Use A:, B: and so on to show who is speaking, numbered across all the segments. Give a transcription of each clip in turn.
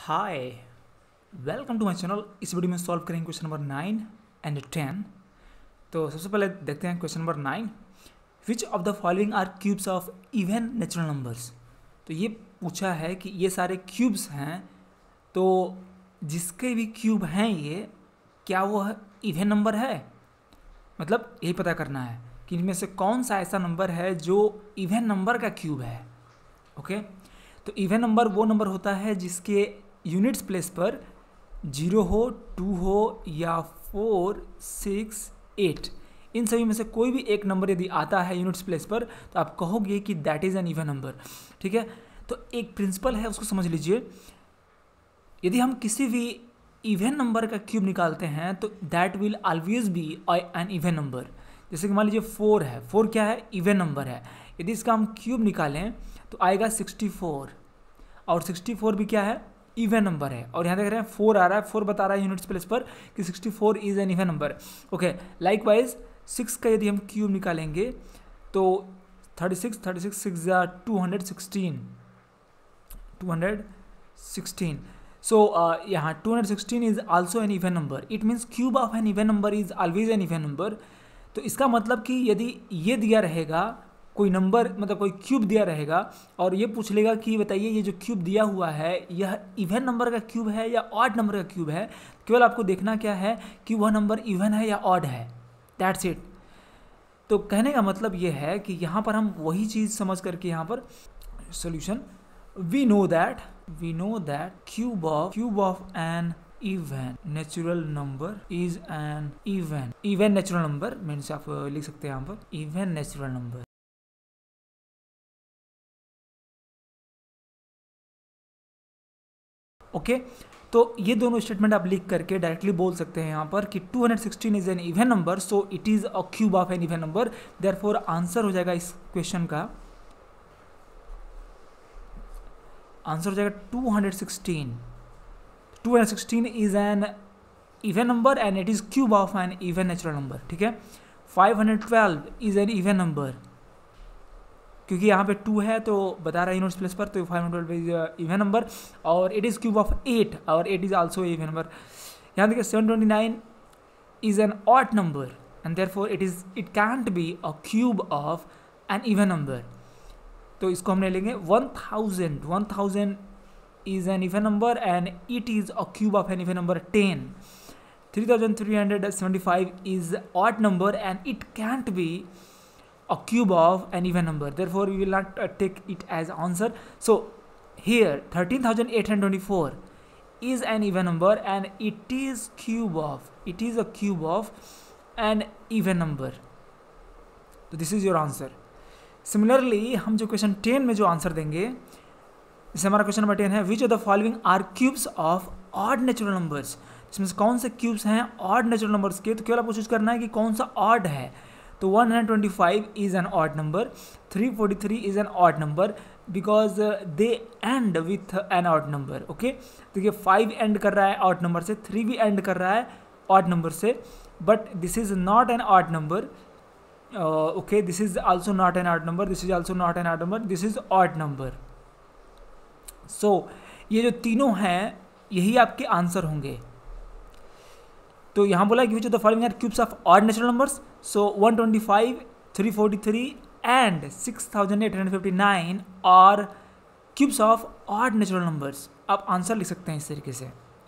A: Hi welcome to my channel इस video में solve करेंगे question number nine and ten तो सबसे पहले देखते हैं question number nine which of the following are cubes of even natural numbers तो ये पूछा है कि ये सारे क्यूब्स हैं तो जिसके भी क्यूब हैं ये क्या वो इवन नंबर है मतलब यही पता करना है कि इनमें से कौन सा ऐसा नंबर है जो इवन नंबर का क्यूब है ओके okay? तो इवन नंबर वो नंबर होता है जिसके यूनिट्स प्लेस पर जीरो हो टू हो या फोर सिक्स एट इन सभी में से कोई भी एक नंबर यदि आता है यूनिट्स प्लेस पर तो आप कहोगे कि that is an even number ठीक है तो एक प्रिंसिपल है उसको समझ लीजिए यदि हम किसी भी इवन नंबर का क्यूब निकालते हैं तो that will always be an even number जैसे कि मान लीजिए फोर है फोर क्या है इवन नंबर है यदि इसका हम क्यूब निकालें तो आएगा सिक्सटी फोर और सिक्सटी फोर भी क्या है इवन नंबर है और यहाँ देख रहे हैं फोर आ रहा है फोर बता रहा है यूनिट्स प्लेस पर कि sixty four is an even number okay likewise six का यदि हम क्यूब निकालेंगे तो thirty six thirty six six two hundred sixteen two hundred sixteen so so uh, yeah 216 is also an even number it means cube of an even number is always an even number तो इसका मतलब कि यदि ये दिया रहेगा कोई number मतलब कोई क्यूब दिया रहेगा और ये पूछ लेगा कि बताइए ये जो क्यूब दिया हुआ है यह इवन नंबर का क्यूब है या ऑड नंबर का क्यूब है केवल आपको देखना क्या है कि वह नंबर इवन है या ऑड है दैट्स इट तो कहने का मतलब ये है कि यहाँ पर हम वही चीज़ समझ करके यहाँ पर solution we know that we know that cube of cube of an even natural number is an even even natural number means आप uh, लिख सकते हैं यहाँ पर इवन नेचुरल नंबर ओके तो ये दोनों स्टेटमेंट आप लिख करके डायरेक्टली बोल सकते हैं यहाँ पर कि 216 is an even number so it is a cube of an even number there answer हो जाएगा इस क्वेश्चन का आंसर हो जाएगा 216 216 is an even number and it is cube of an even natural number ठीक है 512 इज एन इवेन नंबर क्योंकि यहाँ पे टू है तो बता रहा है यूनिट्स प्लेस पर तो five hundred is even number और it is cube of eight और eight is also even number यहाँ देखिए seven twenty nine is an odd number and therefore it is it can't be a cube of an even number तो इसको हम ले लेंगे one thousand one thousand is an even number and it is a cube of an even number ten three three thousand hundred seventy five is odd number and it can't be a cube of an even number therefore we will not uh, take it as answer so here 13824 is an even number and it is cube of it is a cube of an even number तो this is your answer similarly हम जो question ten में जो answer देंगे जैसे हमारा question number ten है which of the following are cubes of odd natural numbers इसमें से कौन से क्यूब्स हैं ऑड नेचुरल नंबर्स के तो केवल आपको चूज करना है कि कौन सा ऑड है तो 125 is an odd number 343 is an odd number because they end with an odd number okay तो ये फाइव एंड कर रहा है आउट नंबर से थ्री भी एंड कर रहा है ऑट नंबर से but this is not an odd number okay this is also not an odd number this is also not an odd number this is odd number so ये जो तीनों हैं यही आपके आंसर होंगे तो यहाँ बोला कि which of the following are cubes of odd natural numbers so 125 343 and 6859 are cubes of odd natural numbers आप आंसर लिख सकते हैं इस तरीके से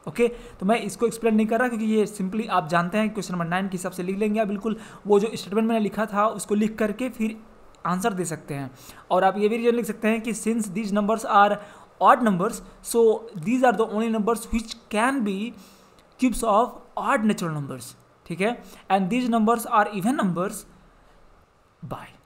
A: ओके okay? तो मैं इसको एक्सप्लेन नहीं कर रहा क्योंकि ये सिंपली आप जानते हैं क्वेश्चन नंबर नाइन के हिसाब से लिख लेंगे आप बिल्कुल वो जो स्टेटमेंट मैंने लिखा था उसको लिख करके फिर आंसर दे सकते हैं और आप ये भी रीजन लिख सकते हैं कि since these numbers are odd numbers so these are the only numbers which can be cubes of odd natural numbers ठीक है and these numbers are even numbers bye